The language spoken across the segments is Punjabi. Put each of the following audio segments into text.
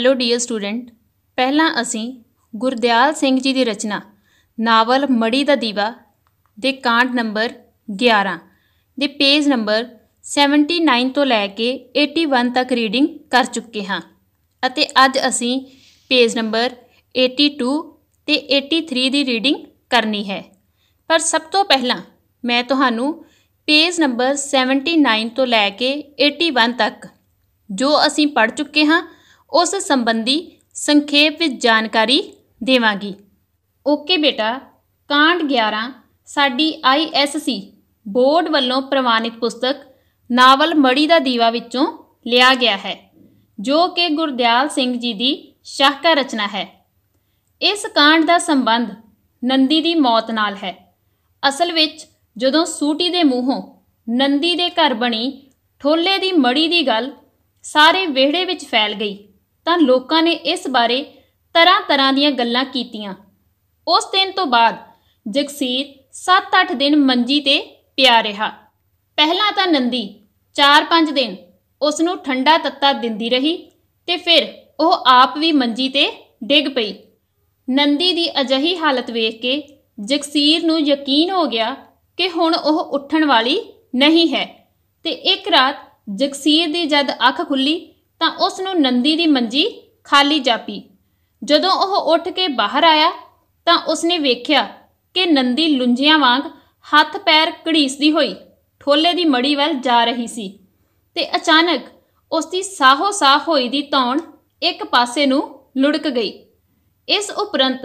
ਹੈਲੋ ਡੀਅਰ ਸਟੂਡੈਂਟ ਪਹਿਲਾਂ ਅਸੀਂ ਗੁਰਦਿਆਲ ਸਿੰਘ ਜੀ ਦੀ ਰਚਨਾ ਨਾਵਲ ਮੜੀ ਦਾ ਦੀਵਾ ਦੇ ਕਾਂਡ ਨੰਬਰ 11 ਦੇ ਪੇਜ ਨੰਬਰ 79 ਤੋਂ ਲੈ ਕੇ 81 ਤੱਕ ਰੀਡਿੰਗ ਕਰ ਚੁੱਕੇ ਹਾਂ ਅਤੇ ਅੱਜ ਅਸੀਂ ਪੇਜ ਨੰਬਰ 82 ਤੇ 83 ਦੀ ਰੀਡਿੰਗ ਕਰਨੀ ਹੈ ਪਰ ਸਭ ਤੋਂ ਪਹਿਲਾਂ ਮੈਂ ਤੁਹਾਨੂੰ ਪੇਜ ਨੰਬਰ 79 ਤੋਂ ਲੈ ਕੇ 81 ਤੱਕ ਜੋ ਅਸੀਂ ਪੜ ਚੁੱਕੇ ਹਾਂ ਉਸ ਸੰਬੰਧੀ ਸੰਖੇਪ ਵਿੱਚ ਜਾਣਕਾਰੀ ਦੇਵਾਂਗੀ ਓਕੇ ਬੇਟਾ ਕਾਂਡ 11 ਸਾਡੀ ਆਈਐਸਸੀ ਬੋਰਡ ਵੱਲੋਂ ਪ੍ਰਵਾਨਿਤ ਪੁਸਤਕ ਨਾਵਲ ਮੜੀ ਦਾ ਦੀਵਾ ਵਿੱਚੋਂ ਲਿਆ ਗਿਆ ਹੈ ਜੋ ਕਿ ਗੁਰਦਿਆਲ ਸਿੰਘ ਜੀ ਦੀ ਸ਼ਾਹਕਾਰ ਰਚਨਾ ਹੈ ਇਸ ਕਾਂਡ ਦਾ ਸੰਬੰਧ ਨੰਦੀ ਦੀ ਮੌਤ ਨਾਲ ਹੈ ਅਸਲ ਵਿੱਚ ਜਦੋਂ ਸੂਟੀ ਦੇ ਮੂੰਹੋਂ ਨੰਦੀ ਦੇ ਘਰ ਬਣੀ ਠੋਲੇ ਦੀ ਮੜੀ ਦੀ ਗੱਲ ਸਾਰੇ ਵਿਹੜੇ ਵਿੱਚ ਫੈਲ ਗਈ ਤਾਂ ਲੋਕਾਂ ਨੇ ਇਸ ਬਾਰੇ ਤਰ੍ਹਾਂ-ਤਰ੍ਹਾਂ ਦੀਆਂ ਗੱਲਾਂ ਕੀਤੀਆਂ ਉਸ ਦਿਨ ਤੋਂ ਬਾਅਦ ਜਗਸੀਰ 7-8 ਦਿਨ ਮੰਜੀ ਤੇ ਪਿਆ ਰਿਹਾ ਪਹਿਲਾਂ ਤਾਂ ਨੰਦੀ 4-5 ਦਿਨ ਉਸ ਨੂੰ ਠੰਡਾ ਤੱਤਾ ਦਿੰਦੀ ਰਹੀ ਤੇ ਫਿਰ ਉਹ ਆਪ ਵੀ ਮੰਜੀ ਤੇ ਡਿੱਗ ਪਈ ਨੰਦੀ ਦੀ ਅਜਹੀ ਹਾਲਤ ਵੇਖ ਕੇ ਜਗਸੀਰ ਨੂੰ ਯਕੀਨ ਹੋ ਗਿਆ ਕਿ ਹੁਣ ਉਹ ਉੱਠਣ ਵਾਲੀ ਨਹੀਂ ਹੈ ਤੇ ਇੱਕ ਰਾਤ ਜਗਸੀਰ ਦੀ ਜਦ ਅੱਖ ਖੁੱਲੀ ਤਾਂ ਉਸ ਨੂੰ ਨੰਦੀ ਦੀ ਮੰਜੀ ਖਾਲੀ ਜਾਪੀ ਜਦੋਂ ਉਹ ਉੱਠ ਕੇ ਬਾਹਰ ਆਇਆ ਤਾਂ ਉਸ ਨੇ ਵੇਖਿਆ ਕਿ ਨੰਦੀ ਲੁੰਝਿਆਂ ਵਾਂਗ ਹੱਥ ਪੈਰ ਕੜੀਸਦੀ ਹੋਈ ਠੋਲੇ ਦੀ ਮੜੀ ਵੱਲ ਜਾ ਰਹੀ ਸੀ ਤੇ ਅਚਾਨਕ ਉਸ ਦੀ ਸਾਹੋ ਸਾਹ ਹੋਈ ਦੀ ਤੌਣ ਇੱਕ ਪਾਸੇ ਨੂੰ ਲੁੜਕ ਗਈ ਇਸ ਉਪਰੰਤ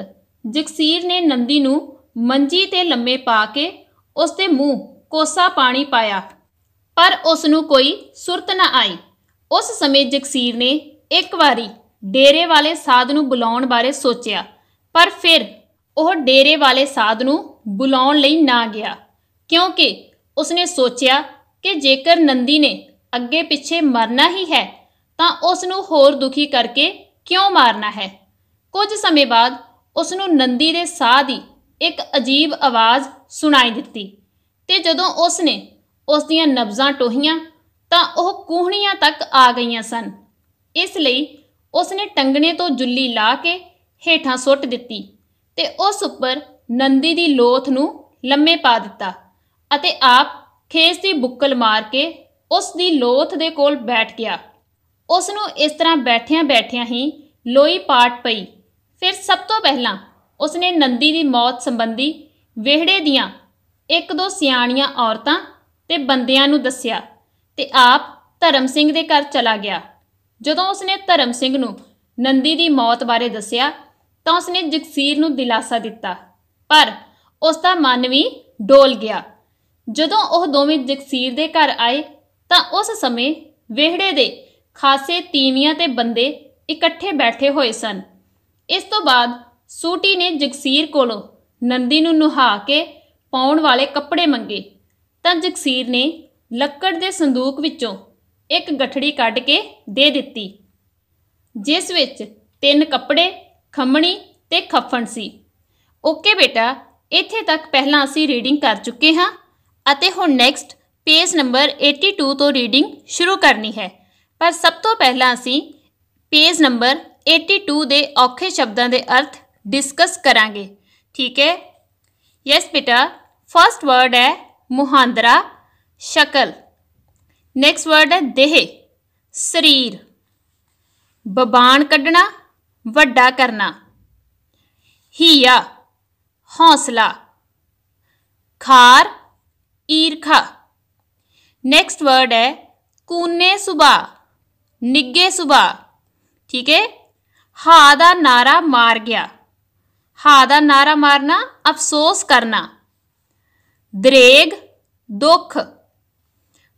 ਜਗਸੀਰ ਨੇ ਨੰਦੀ ਨੂੰ ਮੰਜੀ ਤੇ ਲੰਮੇ ਪਾ ਕੇ ਉਸ ਦੇ ਮੂੰਹ ਕੋਸਾ ਪਾਣੀ ਪਾਇਆ ਪਰ ਉਸ ਨੂੰ ਕੋਈ ਸੁਰਤ ਨਾ ਆਈ ਉਸ ਸਮੇਂ ਜਗਸੀਰ ਨੇ ਇੱਕ ਵਾਰੀ ਡੇਰੇ ਵਾਲੇ ਸਾਧ ਨੂੰ ਬੁਲਾਉਣ ਬਾਰੇ ਸੋਚਿਆ ਪਰ ਫਿਰ ਉਹ ਡੇਰੇ ਵਾਲੇ ਸਾਧ ਨੂੰ ਬੁਲਾਉਣ ਲਈ ਨਾ ਗਿਆ ਕਿਉਂਕਿ ਉਸਨੇ ਸੋਚਿਆ ਕਿ ਜੇਕਰ ਨੰਦੀ ਨੇ ਅੱਗੇ ਪਿੱਛੇ ਮਰਨਾ ਹੀ ਹੈ ਤਾਂ ਉਸ ਨੂੰ ਹੋਰ ਦੁਖੀ ਕਰਕੇ ਕਿਉਂ ਮਾਰਨਾ ਹੈ ਕੁਝ ਸਮੇਂ ਬਾਅਦ ਉਸ ਨੂੰ ਨੰਦੀ ਦੇ ਸਾਹ ਦੀ ਇੱਕ ਅਜੀਬ ਆਵਾਜ਼ ਸੁਣਾਈ ਦਿੱਤੀ ਤੇ ਜਦੋਂ ਉਸ ਨੇ ਉਸ ਦੀਆਂ ਨਬਜ਼ਾਂ ਟੋਹੀਆਂ ਤਾਂ ਉਹ ਕੂਹਣੀਆਂ ਤੱਕ ਆ ਗਈਆਂ ਸਨ ਇਸ ਲਈ ਉਸ ਨੇ ਟੰਗਣੇ ਤੋਂ ਜੁੱਲੀ ਲਾ ਕੇ ਹੇਠਾਂ ਸੁੱਟ ਦਿੱਤੀ ਤੇ ਉਸ ਉੱਪਰ ਨੰਦੀ ਦੀ ਲੋਥ ਨੂੰ ਲੰਮੇ ਪਾ ਦਿੱਤਾ ਅਤੇ ਆਪ ਖੇਸ ਦੀ ਬੁੱਕਲ ਮਾਰ ਕੇ ਉਸ ਦੀ ਲੋਥ ਦੇ ਕੋਲ ਬੈਠ ਗਿਆ ਉਸ ਨੂੰ ਇਸ ਤਰ੍ਹਾਂ ਬੈਠਿਆਂ-ਬੈਠਿਆਂ ਹੀ ਲੋਈ ਪਾਟ ਪਈ ਫਿਰ ਸਭ ਤੋਂ ਪਹਿਲਾਂ ਉਸ ਨੇ ਨੰਦੀ ਦੀ ਮੌਤ ਸੰਬੰਧੀ ਵਿਹੜੇ ਦੀਆਂ ਇੱਕ ਦੋ ਸਿਆਣੀਆਂ ਔਰਤਾਂ ਤੇ ਬੰਦਿਆਂ ਨੂੰ ਦੱਸਿਆ ਤੇ ਆਪ ਧਰਮ ਸਿੰਘ ਦੇ ਘਰ ਚਲਾ ਗਿਆ ਜਦੋਂ ਉਸਨੇ ਧਰਮ ਸਿੰਘ ਨੂੰ ਨੰਦੀ ਦੀ ਮੌਤ ਬਾਰੇ ਦੱਸਿਆ ਤਾਂ ਉਸਨੇ ਜਗਸੀਰ ਨੂੰ ਦਿਲਾਸਾ ਦਿੱਤਾ ਪਰ ਉਸ ਦਾ ਮਨ ਵੀ ਡੋਲ ਗਿਆ ਜਦੋਂ ਉਹ ਦੋਵੇਂ ਜਗਸੀਰ ਦੇ ਘਰ ਆਏ ਤਾਂ ਉਸ ਸਮੇਂ ਵਿਹੜੇ ਦੇ ਖਾਸੇ ਤੀਵੀਆਂ ਤੇ ਬੰਦੇ ਇਕੱਠੇ ਬੈਠੇ ਹੋਏ ਸਨ ਇਸ ਤੋਂ ਬਾਅਦ ਸੂਟੀ ਨੇ ਜਗਸੀਰ ਕੋਲੋਂ ਨੰਦੀ ਨੂੰ ਨੁਹਾ ਕੇ ਪਾਉਣ ਵਾਲੇ ਕੱਪੜੇ ਮੰਗੇ ਤਾਂ ਜਗਸੀਰ ਨੇ ਲੱਕੜ ਦੇ ਸੰਦੂਕ ਵਿੱਚੋਂ ਇੱਕ ਗਠੜੀ ਕੱਢ ਕੇ ਦੇ ਦਿੱਤੀ ਜਿਸ ਵਿੱਚ ਤਿੰਨ ਕੱਪੜੇ ਖੰਮਣੀ ਤੇ ਖੱਫਣ ਸੀ ਓਕੇ ਬੇਟਾ ਇੱਥੇ ਤੱਕ ਪਹਿਲਾਂ ਅਸੀਂ ਰੀਡਿੰਗ ਕਰ ਚੁੱਕੇ ਹਾਂ ਅਤੇ ਹੁਣ ਨੈਕਸਟ ਪੇਜ ਨੰਬਰ 82 ਤੋਂ ਰੀਡਿੰਗ ਸ਼ੁਰੂ ਕਰਨੀ ਹੈ ਪਰ ਸਭ ਤੋਂ ਪਹਿਲਾਂ ਅਸੀਂ ਪੇਜ ਨੰਬਰ 82 ਦੇ ਔਖੇ ਸ਼ਬਦਾਂ ਦੇ ਅਰਥ ਡਿਸਕਸ ਕਰਾਂਗੇ ਠੀਕ ਹੈ ਯੈਸ ਬੇਟਾ ਫਰਸਟ ਵਰਡ ਹੈ ਮੁਹਾਂਦਰਾ शकल नेक्स्ट वर्ड है देह शरीर बबान क्ढना वड्डा करना हीया हौसला खार ईरखा नेक्स्ट वर्ड है कूने सुबह निगे सुबह ठीक है हा का नारा मार गया हा का नारा मारना अफसोस करना दरेग दुख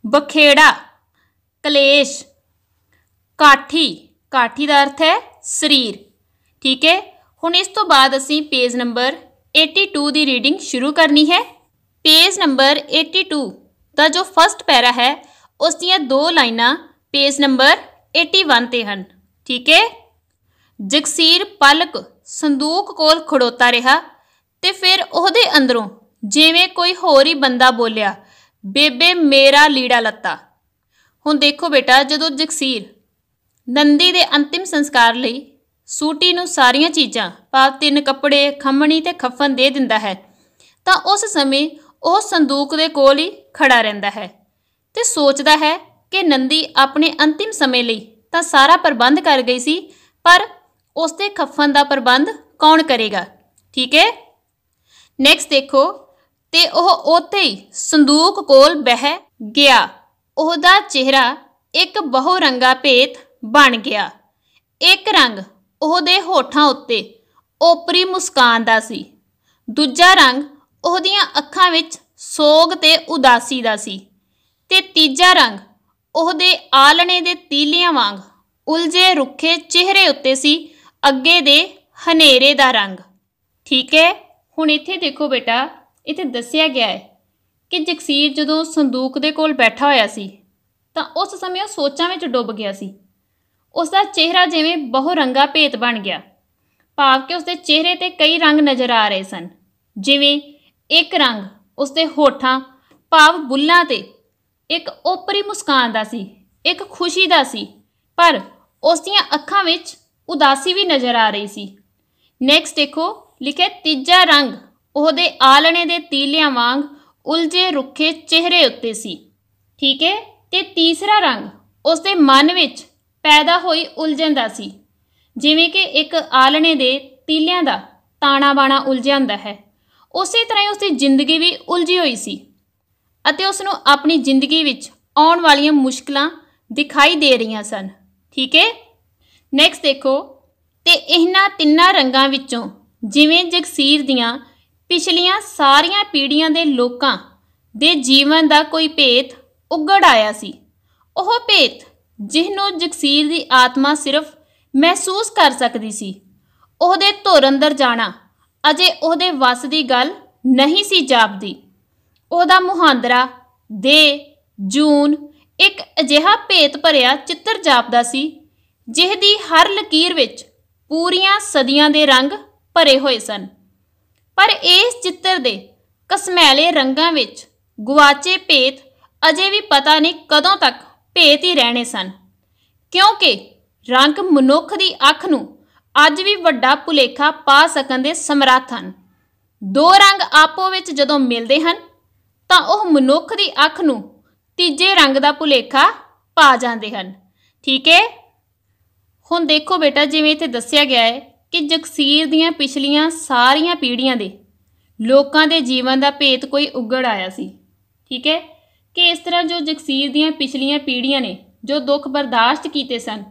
ਬਖੇੜਾ ਕਲੇਸ਼ ਕਾਠੀ ਕਾਠੀ ਦਾ ਅਰਥ ਹੈ ਸਰੀਰ ਠੀਕ ਹੈ ਹੁਣ ਇਸ ਤੋਂ ਬਾਅਦ ਅਸੀਂ ਪੇਜ ਨੰਬਰ 82 ਦੀ ਰੀਡਿੰਗ ਸ਼ੁਰੂ ਕਰਨੀ ਹੈ ਪੇਜ ਨੰਬਰ 82 ਦਾ ਜੋ ਫਸਟ ਪੈਰਾ ਹੈ ਉਸ ਦੀਆਂ ਦੋ ਲਾਈਨਾਂ ਪੇਜ ਨੰਬਰ 81 ਤੇ ਹਨ ਠੀਕ ਹੈ ਜਗਸੀਰ ਪਲਕ ਸੰਦੂਕ ਕੋਲ ਖੜੋਤਾ ਰਿਹਾ ਤੇ ਫਿਰ ਉਹਦੇ ਅੰਦਰੋਂ ਜਿਵੇਂ ਕੋਈ ਹੋਰ ਹੀ ਬੰਦਾ ਬੋਲਿਆ ਬੇਬੇ ਮੇਰਾ ਲੀੜਾ ਲੱਤਾ ਹੁਣ ਦੇਖੋ ਬੇਟਾ ਜਦੋਂ ਜਕਸੀਰ ਨੰਦੀ ਦੇ ਅੰਤਿਮ ਸੰਸਕਾਰ ਲਈ ਸੂਟੀ ਨੂੰ ਸਾਰੀਆਂ ਚੀਜ਼ਾਂ ਭਾਵ ਤਿੰਨ ਕੱਪੜੇ ਖੰਮਣੀ ਤੇ ਖਫਨ ਦੇ ਦਿੰਦਾ ਹੈ ਤਾਂ ਉਸ ਸਮੇਂ ਉਹ ਸੰਦੂਕ ਦੇ ਕੋਲ ਹੀ ਖੜਾ ਰਹਿੰਦਾ ਹੈ ਤੇ ਸੋਚਦਾ ਹੈ ਕਿ ਨੰਦੀ ਆਪਣੇ ਅੰਤਿਮ ਸਮੇਂ ਲਈ ਤਾਂ ਸਾਰਾ ਪ੍ਰਬੰਧ ਕਰ ਗਈ ਸੀ ਪਰ ਉਸ ਦੇ ਖਫਨ ਦਾ ਪ੍ਰਬੰਧ ਕੌਣ ਕਰੇਗਾ ਠੀਕ ਹੈ ਨੈਕਸਟ ਦੇਖੋ ਤੇ ਉਹ ਉੱਥੇ ਹੀ ਸੰਦੂਕ ਕੋਲ ਬਹਿ ਗਿਆ ਉਹਦਾ ਚਿਹਰਾ ਇੱਕ ਬਹੁ ਰੰਗਾ ਭੇਤ ਬਣ ਗਿਆ ਇੱਕ ਰੰਗ ਉਹਦੇ ਹੋਠਾਂ ਉੱਤੇ ਓਪਰੀ ਮੁਸਕਾਨ ਦਾ ਸੀ ਦੂਜਾ ਰੰਗ ਉਹਦੀਆਂ ਅੱਖਾਂ ਵਿੱਚ ਸੋਗ ਤੇ ਉਦਾਸੀ ਦਾ ਸੀ ਤੇ ਤੀਜਾ ਰੰਗ ਉਹਦੇ ਆਲਣੇ ਦੇ ਤੀਲੀਆਂ ਵਾਂਗ ਉਲਝੇ ਰੁੱਖੇ ਚਿਹਰੇ ਉੱਤੇ ਸੀ ਅੱਗੇ ਦੇ ਹਨੇਰੇ ਦਾ ਰੰਗ ਠੀਕ ਹੈ ਹੁਣ ਇੱਥੇ ਦੇਖੋ ਬੇਟਾ ਇੱਥੇ ਦੱਸਿਆ ਗਿਆ ਹੈ ਕਿ ਜਕਸੀਰ ਜਦੋਂ ਸੰਦੂਕ ਦੇ ਕੋਲ ਬੈਠਾ ਹੋਇਆ ਸੀ ਤਾਂ ਉਸ ਸਮੇਂ ਉਹ ਸੋਚਾਂ ਵਿੱਚ ਡੁੱਬ ਗਿਆ ਸੀ ਉਸ ਦਾ ਚਿਹਰਾ ਜਿਵੇਂ ਬਹੁ ਰੰਗਾ ਭੇਤ ਬਣ ਗਿਆ ਭਾਵ ਕਿ ਉਸ ਦੇ ਚਿਹਰੇ ਤੇ ਕਈ ਰੰਗ ਨਜ਼ਰ ਆ ਰਹੇ ਸਨ ਜਿਵੇਂ ਇੱਕ ਰੰਗ ਉਸ ਦੇ ਹੋਠਾਂ ਭਾਵ ਬੁੱਲਾਂ ਤੇ ਇੱਕ ਉਪਰੀ ਮੁਸਕਾਨ ਦਾ ਸੀ ਇੱਕ ਖੁਸ਼ੀ ਦਾ ਸੀ ਪਰ ਉਸ ਦੀਆਂ ਅੱਖਾਂ ਵਿੱਚ ਉਦਾਸੀ ਵੀ ਨਜ਼ਰ ਆ ਰਹੀ ਸੀ ਨੈਕਸਟ ਦੇਖੋ ਲਿਖਿਆ ਤੀਜਾ ਰੰਗ ਉਹਦੇ ਆਲਣੇ ਦੇ ਤੀਲਿਆਂ ਵਾਂਗ ਉਲਝੇ ਰੁੱਖੇ ਚਿਹਰੇ ਉੱਤੇ ਸੀ ਠੀਕ ਹੈ ਤੇ ਤੀਸਰਾ ਰੰਗ ਉਸਦੇ ਮਨ ਵਿੱਚ ਪੈਦਾ ਹੋਈ ਉਲਝਣ ਦਾ ਸੀ ਜਿਵੇਂ ਕਿ ਇੱਕ ਆਲਣੇ ਦੇ ਤੀਲਿਆਂ ਦਾ ਤਾਣਾ ਬਾਣਾ ਉਲਝਿਆ ਹੁੰਦਾ ਹੈ ਉਸੇ ਤਰ੍ਹਾਂ ਹੀ ਉਸਦੀ ਜ਼ਿੰਦਗੀ ਵੀ ਉਲਝੀ ਹੋਈ ਸੀ ਅਤੇ ਉਸ ਨੂੰ ਆਪਣੀ ਜ਼ਿੰਦਗੀ ਵਿੱਚ ਆਉਣ ਵਾਲੀਆਂ ਮੁਸ਼ਕਲਾਂ ਦਿਖਾਈ ਦੇ ਰਹੀਆਂ ਸਨ ਠੀਕ ਹੈ ਨੈਕਸਟ ਦੇਖੋ ਤੇ ਇਹਨਾਂ ਤਿੰਨਾਂ ਰੰਗਾਂ ਵਿੱਚੋਂ ਜਿਵੇਂ ਜਗਸੀਰ ਦੀਆਂ ਪਿਛਲੀਆਂ ਸਾਰੀਆਂ ਪੀੜ੍ਹੀਆਂ ਦੇ ਲੋਕਾਂ ਦੇ ਜੀਵਨ ਦਾ ਕੋਈ ਭੇਤ ਉਗੜ ਆਇਆ ਸੀ ਉਹ ਭੇਤ ਜਿਹਨੂੰ ਜਗਸੀਰ ਦੀ ਆਤਮਾ ਸਿਰਫ ਮਹਿਸੂਸ ਕਰ ਸਕਦੀ ਸੀ ਉਹਦੇ ਧੁਰ ਅੰਦਰ ਜਾਣਾ ਅਜੇ ਉਹਦੇ ਵਸ ਦੀ ਗੱਲ ਨਹੀਂ ਸੀ ਜਾਪਦੀ ਉਹਦਾ ਮੁਹਾਂਦਰਾ ਦੇ ਜੂਨ ਇੱਕ ਅਜਿਹਾ ਭੇਤ ਭਰਿਆ ਚਿੱਤਰ ਜਾਪਦਾ ਸੀ ਜਿਹਦੀ ਹਰ ਲਕੀਰ ਵਿੱਚ ਪੂਰੀਆਂ ਸਦੀਆਂ ਦੇ ਰੰਗ ਭਰੇ ਹੋਏ ਸਨ ਪਰ ਇਸ ਚਿੱਤਰ ਦੇ ਕਸਮੈਲੇ ਰੰਗਾਂ ਵਿੱਚ ਗੁਆਚੇ ਭੇਤ ਅਜੇ ਵੀ ਪਤਾ ਨਹੀਂ ਕਦੋਂ ਤੱਕ ਭੇਤ ਹੀ ਰਹਿਣੇ ਸਨ ਕਿਉਂਕਿ ਰੰਗ ਮਨੁੱਖ ਦੀ ਅੱਖ ਨੂੰ ਅੱਜ ਵੀ ਵੱਡਾ ਭੁਲੇਖਾ ਪਾ ਸਕਣ ਦੇ ਸਮਰੱਥ ਹਨ ਦੋ ਰੰਗ ਆਪੋ ਵਿੱਚ ਜਦੋਂ ਮਿਲਦੇ ਹਨ ਤਾਂ ਉਹ ਮਨੁੱਖ ਦੀ ਅੱਖ ਨੂੰ ਤੀਜੇ ਰੰਗ ਦਾ ਭੁਲੇਖਾ ਪਾ ਜਾਂਦੇ ਹਨ ਠੀਕ ਹੈ ਹੁਣ ਦੇਖੋ ਬੇਟਾ ਜਿਵੇਂ ਇੱਥੇ ਦੱਸਿਆ ਗਿਆ ਹੈ ਕਿ ਜਕਸੀਰ ਦੀਆਂ ਪਿਛਲੀਆਂ ਸਾਰੀਆਂ ਪੀੜ੍ਹੀਆਂ ਦੇ ਲੋਕਾਂ ਦੇ ਜੀਵਨ ਦਾ ਭੇਤ ਕੋਈ ਉਗੜ ਆਇਆ ਸੀ ਠੀਕ ਹੈ ਕਿ ਇਸ ਤਰ੍ਹਾਂ ਜੋ ਜਕਸੀਰ ਦੀਆਂ ਪਿਛਲੀਆਂ ਪੀੜ੍ਹੀਆਂ ਨੇ ਜੋ ਦੁੱਖ ਬਰਦਾਸ਼ਤ ਕੀਤੇ ਸਨ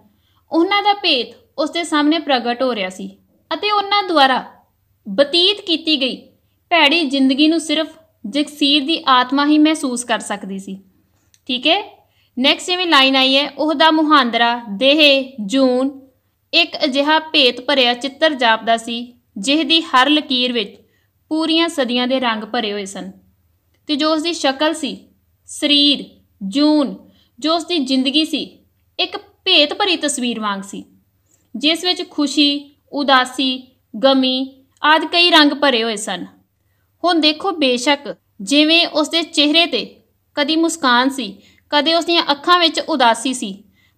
ਉਹਨਾਂ ਦਾ ਭੇਤ ਉਸ ਦੇ ਸਾਹਮਣੇ ਪ੍ਰਗਟ ਹੋ ਰਿਹਾ ਸੀ ਅਤੇ ਉਹਨਾਂ ਦੁਆਰਾ ਬਤੀਤ ਕੀਤੀ ਗਈ ਭੈੜੀ ਜ਼ਿੰਦਗੀ ਨੂੰ ਸਿਰਫ ਜਕਸੀਰ ਦੀ ਆਤਮਾ ਹੀ ਮਹਿਸੂਸ ਕਰ ਸਕਦੀ ਸੀ ਠੀਕ ਹੈ ਨੈਕਸਟ ਜਿਵੇਂ ਲਾਈਨ ਆਈ ਹੈ ਉਹਦਾ ਮੁਹਾਂਦਰਾ ਦੇਹ ਜੂਨ ਇੱਕ ਅਜਿਹਾ ਭੇਤ ਭਰਿਆ ਚਿੱਤਰ ਜਾਪਦਾ ਸੀ ਜਿਸ ਦੀ ਹਰ ਲਕੀਰ ਵਿੱਚ ਪੂਰੀਆਂ ਸਦੀਆਂ ਦੇ ਰੰਗ ਭਰੇ ਹੋਏ ਸਨ ਤੇ ਜੋ ਉਸ ਦੀ ਸ਼ਕਲ ਸੀ ਸਰੀਰ ਜੂਨ ਜੋ ਉਸ ਦੀ ਜ਼ਿੰਦਗੀ ਸੀ ਇੱਕ ਭੇਤ ਭਰੀ ਤਸਵੀਰ ਵਾਂਗ ਸੀ ਜਿਸ ਵਿੱਚ ਖੁਸ਼ੀ ਉਦਾਸੀ ਗਮੀ ਆਦ ਕਈ ਰੰਗ ਭਰੇ ਹੋਏ ਸਨ ਹੁਣ ਦੇਖੋ ਬੇਸ਼ੱਕ ਜਿਵੇਂ ਉਸ ਦੇ ਚਿਹਰੇ ਤੇ ਕਦੀ ਮੁਸਕਾਨ ਸੀ ਕਦੇ ਉਸ ਦੀਆਂ ਅੱਖਾਂ ਵਿੱਚ ਉਦਾਸੀ ਸੀ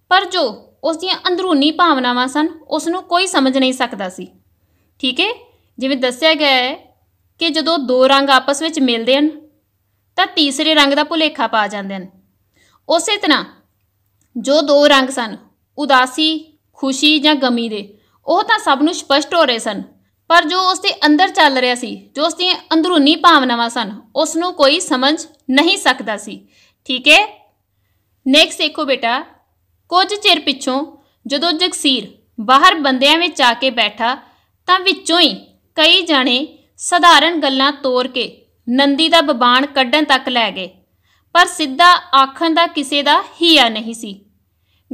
ਪਰ ਜੋ ਉਸ ਦੀਆਂ ਅੰਦਰੂਨੀ ਭਾਵਨਾਵਾਂ ਸਨ ਉਸ ਨੂੰ ਕੋਈ ਸਮਝ ਨਹੀਂ ਸਕਦਾ ਸੀ ਠੀਕ ਹੈ ਜਿਵੇਂ ਦੱਸਿਆ ਗਿਆ ਹੈ ਕਿ ਜਦੋਂ ਦੋ ਰੰਗ ਆਪਸ ਵਿੱਚ ਮਿਲਦੇ ਹਨ ਤਾਂ ਤੀਸਰੇ ਰੰਗ ਦਾ ਭੁਲੇਖਾ ਪਾ ਜਾਂਦੇ ਹਨ ਉਸੇ ਤਰ੍ਹਾਂ ਜੋ ਦੋ ਰੰਗ ਸਨ ਉਦਾਸੀ ਖੁਸ਼ੀ ਜਾਂ ਗਮੀ ਦੇ ਉਹ ਤਾਂ ਸਭ ਨੂੰ ਸਪਸ਼ਟ ਹੋ ਰਹੇ ਸਨ ਪਰ ਜੋ ਉਸ ਦੇ ਅੰਦਰ ਚੱਲ ਰਿਹਾ ਸੀ ਜੋ ਉਸ ਦੀਆਂ ਅੰਦਰੂਨੀ ਭਾਵਨਾਵਾਂ ਸਨ ਉਸ ਨੂੰ ਕੋਈ ਸਮਝ ਨਹੀਂ ਸਕਦਾ ਸੀ ਠੀਕ ਹੈ ਨੈਕਸਟ ਦੇਖੋ ਬੇਟਾ ਕੁਝ ਚਿਰ ਪਿੱਛੋਂ ਜਦੋਂ ਜਗਸੀਰ ਬਾਹਰ ਬੰਦਿਆਂ ਵਿੱਚ ਆ ਕੇ ਬੈਠਾ ਤਾਂ ਵਿੱਚੋਂ ਹੀ ਕਈ ਜਾਣੇ ਸਧਾਰਨ ਗੱਲਾਂ ਤੋੜ ਕੇ ਨੰਦੀ ਦਾ ਬਬਾਨ ਕੱਢਣ ਤੱਕ ਲੈ ਗਏ ਪਰ ਸਿੱਧਾ ਆਖਣ ਦਾ ਕਿਸੇ ਦਾ ਹਿਆ ਨਹੀਂ ਸੀ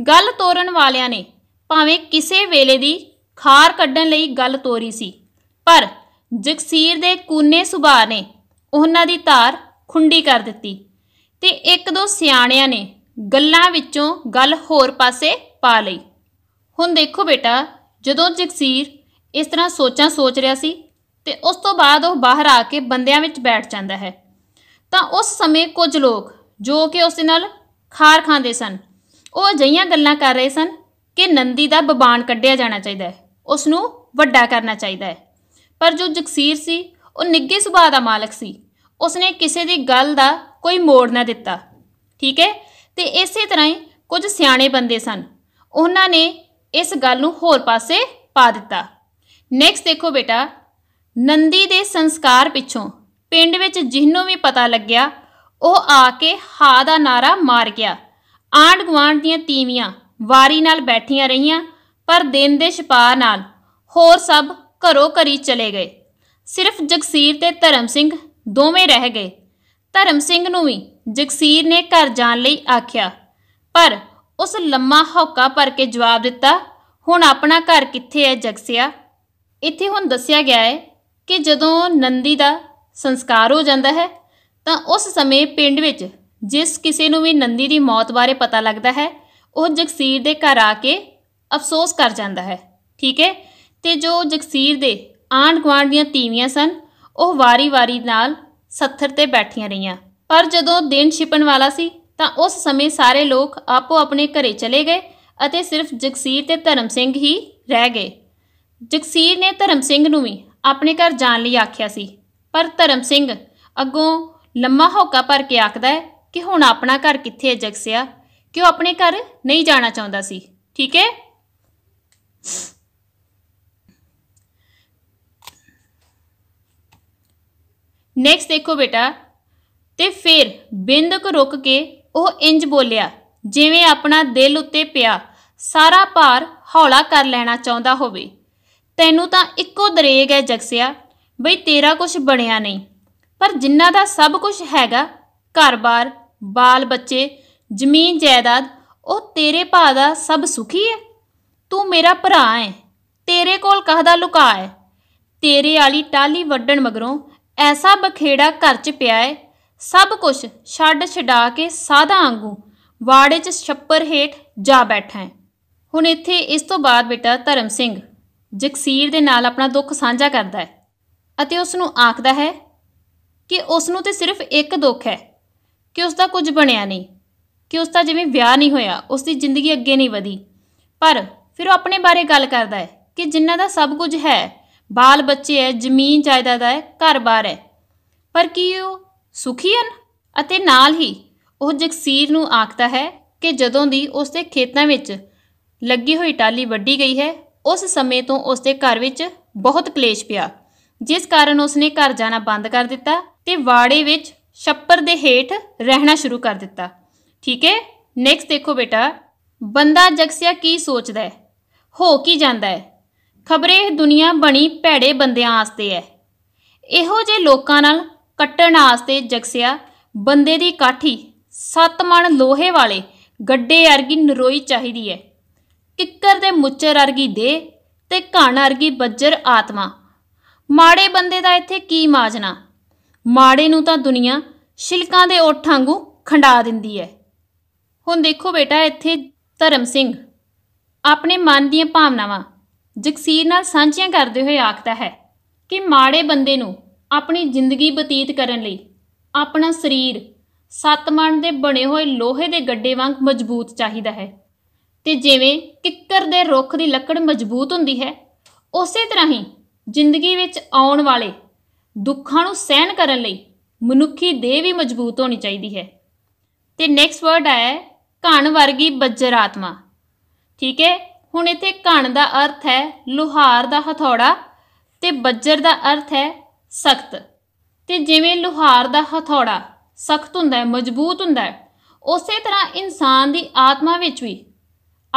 ਗੱਲ ਤੋੜਨ ਵਾਲਿਆਂ ਨੇ ਭਾਵੇਂ ਕਿਸੇ ਵੇਲੇ ਦੀ ਖਾਰ ਕੱਢਣ ਲਈ ਗੱਲ ਤੋਰੀ ਸੀ ਪਰ ਜਗਸੀਰ ਦੇ ਕੂਨੇ ਸੁਭਾਅ ਨੇ ਉਹਨਾਂ ਦੀ ਧਾਰ ਖੁੰਡੀ ਕਰ ਦਿੱਤੀ ਤੇ ਇੱਕ ਦੋ ਸਿਆਣਿਆਂ ਨੇ ਗੱਲਾਂ ਵਿੱਚੋਂ ਗੱਲ ਹੋਰ ਪਾਸੇ ਪਾ ਲਈ ਹੁਣ ਦੇਖੋ ਬੇਟਾ ਜਦੋਂ ਜਗਸੀਰ ਇਸ ਤਰ੍ਹਾਂ ਸੋਚਾਂ ਸੋਚ ਰਿਹਾ ਸੀ ਤੇ ਉਸ ਤੋਂ ਬਾਅਦ ਉਹ ਬਾਹਰ ਆ ਕੇ ਬੰਦਿਆਂ ਵਿੱਚ ਬੈਠ ਜਾਂਦਾ ਹੈ ਤਾਂ ਉਸ ਸਮੇਂ ਕੁਝ ਲੋਕ ਜੋ ਕਿ ਉਸ ਨਾਲ ਖਾਰ ਖਾਂਦੇ ਸਨ ਉਹ ਅਜਈਆਂ ਗੱਲਾਂ ਕਰ ਰਹੇ ਸਨ ਕਿ ਨੰਦੀ ਦਾ ਬਬਾਨ ਕੱਢਿਆ ਜਾਣਾ ਚਾਹੀਦਾ ਹੈ ਉਸ ਨੂੰ ਵੱਡਾ ਕਰਨਾ ਚਾਹੀਦਾ ਹੈ ਪਰ ਜੋ ਜਗਸੀਰ ਸੀ ਉਹ ਨਿੱਗੇ ਸੁਭਾਅ ਦਾ ਮਾਲਕ ਸੀ ਉਸਨੇ ਕਿਸੇ ਦੀ ਗੱਲ ਦਾ ਕੋਈ ਮੋੜ ਨਾ ਦਿੱਤਾ ਠੀਕ ਹੈ ਤੇ ਇਸੇ ਤਰ੍ਹਾਂ ਹੀ ਕੁਝ ਸਿਆਣੇ ਬੰਦੇ ਸਨ ਉਹਨਾਂ ਨੇ ਇਸ ਗੱਲ ਨੂੰ ਹੋਰ ਪਾਸੇ ਪਾ ਦਿੱਤਾ ਨੈਕਸਟ ਦੇਖੋ ਬੇਟਾ ਨੰਦੀ ਦੇ ਸੰਸਕਾਰ ਪਿੱਛੋਂ ਪਿੰਡ ਵਿੱਚ ਜਿਹਨੂੰ ਵੀ ਪਤਾ ਲੱਗਿਆ ਉਹ ਆ ਕੇ ਹਾ ਦਾ ਨਾਰਾ ਮਾਰ ਗਿਆ ਆਂਡ ਗਵਾਂਡ ਦੀਆਂ ਤੀਵੀਆਂ ਵਾਰੀ ਨਾਲ ਬੈਠੀਆਂ ਰਹੀਆਂ ਪਰ ਦਿਨ ਦੇ ਛਪਾ ਨਾਲ ਹੋਰ ਸਭ ਘਰੋ ਘਰੀ ਚਲੇ ਗਏ ਸਿਰਫ ਜਗਸੀਰ ਤੇ ਧਰਮ ਸਿੰਘ ਦੋਵੇਂ ਰਹਿ ਗਏ ਧਰਮ ਸਿੰਘ ਨੂੰ ਵੀ ਜਗਸੀਰ ਨੇ ਘਰ ਜਾਣ ਲਈ ਆਖਿਆ ਪਰ ਉਸ ਲੰਮਾ ਹੌਕਾ ਭਰ ਕੇ ਜਵਾਬ ਦਿੱਤਾ ਹੁਣ ਆਪਣਾ ਘਰ ਕਿੱਥੇ ਹੈ ਜਗਸਿਆ ਇੱਥੇ ਹੁਣ ਦੱਸਿਆ ਗਿਆ ਹੈ ਕਿ ਜਦੋਂ ਨੰਦੀ ਦਾ ਸੰਸਕਾਰ ਹੋ ਜਾਂਦਾ ਹੈ ਤਾਂ ਉਸ ਸਮੇਂ ਪਿੰਡ ਵਿੱਚ ਜਿਸ ਕਿਸੇ ਨੂੰ ਵੀ ਨੰਦੀ ਦੀ ਮੌਤ ਬਾਰੇ ਪਤਾ ਲੱਗਦਾ ਹੈ ਉਹ ਜਗਸੀਰ ਦੇ ਘਰ ਆ ਕੇ ਅਫਸੋਸ ਕਰ ਜਾਂਦਾ ਹੈ ਠੀਕ ਹੈ ਤੇ ਜੋ ਜਗਸੀਰ ਦੇ ਆਂਡ ਗਵਾਂਡ ਦੀਆਂ ਤੀਵੀਆਂ ਸਨ ਉਹ ਵਾਰੀ-ਵਾਰੀ ਨਾਲ ਸੱਥਰ ਤੇ ਬੈਠੀਆਂ ਰਹੀਆਂ ਪਰ ਜਦੋਂ ਦਿਨ ਛਿਪਣ ਵਾਲਾ ਸੀ ਤਾਂ ਉਸ ਸਮੇਂ ਸਾਰੇ ਲੋਕ ਆਪੋ ਆਪਣੇ ਘਰੇ ਚਲੇ ਗਏ ਅਤੇ ਸਿਰਫ ਜਗਸੀਰ ਤੇ ਧਰਮ ਸਿੰਘ ਹੀ ਰਹਿ ਗਏ ਜਗਸੀਰ ਨੇ ਧਰਮ ਸਿੰਘ ਨੂੰ ਵੀ ਆਪਣੇ ਘਰ ਜਾਣ ਲਈ ਆਖਿਆ ਸੀ ਪਰ ਧਰਮ ਸਿੰਘ ਅੱਗੋਂ ਲੰਮਾ ਹੌਕਾ ਭਰ ਕੇ ਆਖਦਾ ਹੈ ਕਿ ਹੁਣ ਆਪਣਾ ਘਰ ਕਿੱਥੇ ਹੈ ਜਗਸਿਆ ਕਿ ਉਹ ਆਪਣੇ ਘਰ ਨਹੀਂ ਜਾਣਾ ਚਾਹੁੰਦਾ ਸੀ ਠੀਕ ਹੈ ਨੈਕਸਟ ਦੇਖੋ ਬੇਟਾ ਤੇ ਫੇਰ ਬਿੰਦਕ ਰੁਕ ਕੇ ਉਹ ਇੰਜ ਬੋਲਿਆ ਜਿਵੇਂ ਆਪਣਾ ਦਿਲ ਉੱਤੇ ਪਿਆ ਸਾਰਾ ਭਾਰ ਹੌਲਾ ਕਰ ਲੈਣਾ ਚਾਹੁੰਦਾ ਹੋਵੇ ਤੈਨੂੰ ਤਾਂ ਇੱਕੋ ਦਰੇਗ ਹੈ ਜਗਸਿਆ ਬਈ ਤੇਰਾ ਕੁਝ ਬਣਿਆ ਨਹੀਂ ਪਰ ਜਿੰਨਾ ਦਾ ਸਭ ਕੁਝ ਹੈਗਾ ਘਰ-ਬਾਰ ਬਾਲ ਬੱਚੇ ਜ਼ਮੀਨ ਜਾਇਦਾਦ ਉਹ ਤੇਰੇ ਭਾ ਦਾ ਸਭ ਸੁਖੀ ਹੈ ਤੂੰ ਮੇਰਾ ਭਰਾ ਹੈ ਤੇਰੇ ਕੋਲ ਕਹਦਾ ਲੁਕਾ ਹੈ ਤੇਰੇ ਵਾਲੀ ਟਾਲੀ ਵੱਡਣ ਮਗਰੋਂ ਐਸਾ ਬਖੇੜਾ ਘਰ 'ਚ ਪਿਆ ਹੈ ਸਭ ਕੁਝ ਛੱਡ ਛਡਾ ਕੇ ਸਾਦਾ ਆਂਗੂ ਵਾੜੇ 'ਚ ਛੱਪਰ ਹੇਠ ਜਾ ਬੈਠਾ ਹੈ ਹੁਣ ਇੱਥੇ ਇਸ ਤੋਂ ਬਾਅਦ ਬੇਟਾ ਧਰਮ ਸਿੰਘ ਜਕਸੀਰ ਦੇ ਨਾਲ ਆਪਣਾ ਦੁੱਖ ਸਾਂਝਾ ਕਰਦਾ ਹੈ ਅਤੇ ਉਸ ਨੂੰ ਆਖਦਾ ਹੈ ਕਿ ਉਸ ਨੂੰ ਤੇ ਸਿਰਫ ਇੱਕ ਦੁੱਖ ਹੈ ਕਿ ਉਸ ਦਾ ਕੁਝ ਬਣਿਆ ਨਹੀਂ ਕਿ ਉਸ ਦਾ ਜਿਵੇਂ ਵਿਆਹ ਨਹੀਂ ਹੋਇਆ ਉਸ ਦੀ ਜ਼ਿੰਦਗੀ ਅੱਗੇ ਨਹੀਂ ਵਧੀ ਪਰ ਫਿਰ ਉਹ ਆਪਣੇ ਬਾਰੇ ਗੱਲ ਕਰਦਾ ਹੈ ਕਿ ਜਿਨ੍ਹਾਂ ਦਾ ਸਭ ਕੁਝ ਹੈ ਬਾਲ ਬੱਚੇ ਹੈ ਜ਼ਮੀਨ ਜਾਇਦਾਦ ਹੈ ਘਰ-ਬਾਰ ਹੈ ਪਰ ਕੀ ਉਹ ਸੁਖੀ ਹਨ ਅਤੇ ਨਾਲ ਹੀ ਉਹ ਜਗਸੀਰ ਨੂੰ ਆਖਦਾ ਹੈ ਕਿ ਜਦੋਂ ਦੀ ਉਸ ਦੇ ਖੇਤਾਂ ਵਿੱਚ ਲੱਗੀ ਹੋਈ ਟਾਲੀ ਵੱਢੀ ਗਈ ਹੈ ਉਸ ਸਮੇਂ ਤੋਂ ਉਸ ਦੇ ਘਰ ਵਿੱਚ ਬਹੁਤ ਕਲੇਸ਼ ਪਿਆ ਜਿਸ ਕਾਰਨ ਉਸ ਨੇ ਘਰ ਜਾਣਾ ਬੰਦ ਕਰ ਦਿੱਤਾ ਤੇ ਵਾੜੇ ਵਿੱਚ ਛੱਪਰ ਦੇ ਹੇਠ ਰਹਿਣਾ ਸ਼ੁਰੂ ਕਰ ਦਿੱਤਾ ਠੀਕ ਹੈ ਨੈਕਸਟ ਦੇਖੋ ਬੇਟਾ ਬੰਦਾ ਜਗਸਿਆ ਕੀ ਸੋਚਦਾ ਹੈ ਹੋ ਕੀ ਜਾਂਦਾ ਹੈ ਖਬਰੇ ਦੁਨੀਆ ਬਣੀ ਭੈੜੇ ਬੰਦਿਆਂ ਆਸਤੇ ਹੈ ਇਹੋ ਜੇ ਲੋਕਾਂ ਨਾਲ ਕੱਟਣ ਆਸਤੇ ਜਗਸਿਆ ਬੰਦੇ ਦੀ ਕਾਠੀ ਸੱਤ ਮਣ ਲੋਹੇ ਵਾਲੇ ਗੱਡੇ ਅਰਗੀ ਨਰੋਈ ਚਾਹੀਦੀ ਹੈ ਕਿੱਕਰ ਦੇ ਮੁੱਚਰ ਅਰਗੀ ਦੇ ਤੇ ਘਣ ਅਰਗੀ ਬੱਜਰ ਆਤਮਾ ਮਾੜੇ ਬੰਦੇ ਦਾ ਇੱਥੇ ਕੀ ਮਾਜਨਾ ਮਾੜੇ ਨੂੰ ਤਾਂ ਦੁਨੀਆ ਛਿਲਕਾਂ ਦੇ ਓਠਾਂ ਵਾਂਗੂ ਖੰਡਾ ਦਿੰਦੀ ਹੈ ਹੁਣ ਦੇਖੋ ਬੇਟਾ ਇੱਥੇ ਧਰਮ ਸਿੰਘ ਆਪਣੇ ਮਨ ਦੀਆਂ ਭਾਵਨਾਵਾਂ ਜਗਸੀਰ ਨਾਲ ਸਾਂਝੀਆਂ ਕਰਦੇ ਹੋਏ ਆਖਦਾ ਹੈ ਕਿ ਮਾੜੇ ਬੰਦੇ ਨੂੰ ਆਪਣੀ ਜ਼ਿੰਦਗੀ ਬਤੀਤ ਕਰਨ ਲਈ ਆਪਣਾ ਸਰੀਰ ਸਤਮਣ ਦੇ ਬਣੇ ਹੋਏ ਲੋਹੇ ਦੇ ਗੱਡੇ ਵਾਂਗ ਮਜ਼ਬੂਤ ਚਾਹੀਦਾ ਹੈ ਤੇ ਜਿਵੇਂ ਕਿੱਕਰ ਦੇ ਰੁੱਖ ਦੀ ਲੱਕੜ ਮਜ਼ਬੂਤ ਹੁੰਦੀ ਹੈ ਉਸੇ ਤਰ੍ਹਾਂ ਹੀ ਜ਼ਿੰਦਗੀ ਵਿੱਚ ਆਉਣ ਵਾਲੇ ਦੁੱਖਾਂ ਨੂੰ ਸਹਿਣ ਕਰਨ ਲਈ ਮਨੁੱਖੀ ਦੇਹ ਵੀ ਮਜ਼ਬੂਤ ਹੋਣੀ ਚਾਹੀਦੀ ਹੈ ਤੇ ਨੈਕਸਟ ਵਰਡ ਹੈ ਘਣ ਵਰਗੀ ਬੱਜਰ ਆਤਮਾ ਠੀਕ ਹੈ ਹੁਣ ਇੱਥੇ ਘਣ ਦਾ ਅਰਥ ਹੈ ਲੋਹਾਰ ਦਾ ਹਥੌੜਾ ਤੇ ਬੱਜਰ ਦਾ ਅਰਥ ਹੈ ਸਖਤ ਤੇ ਜਿਵੇਂ ਲੋਹਾਰ ਦਾ ਹਥੌੜਾ ਸਖਤ ਹੁੰਦਾ ਹੈ ਮਜ਼ਬੂਤ ਹੁੰਦਾ ਹੈ ਉਸੇ ਤਰ੍ਹਾਂ ਇਨਸਾਨ ਦੀ ਆਤਮਾ ਵਿੱਚ ਵੀ